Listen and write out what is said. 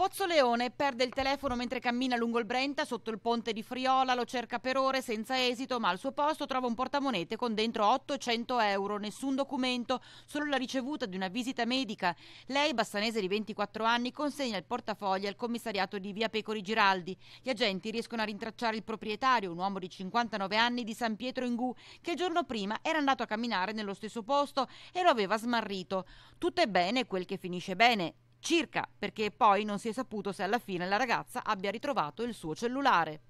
Pozzo Leone perde il telefono mentre cammina lungo il Brenta sotto il ponte di Friola, lo cerca per ore senza esito, ma al suo posto trova un portamonete con dentro 800 euro, nessun documento, solo la ricevuta di una visita medica. Lei, bassanese di 24 anni, consegna il portafogli al commissariato di Via Pecori Giraldi. Gli agenti riescono a rintracciare il proprietario, un uomo di 59 anni di San Pietro in Gu, che il giorno prima era andato a camminare nello stesso posto e lo aveva smarrito. Tutto è bene quel che finisce bene, circa perché poi non si è saputo se alla fine la ragazza abbia ritrovato il suo cellulare.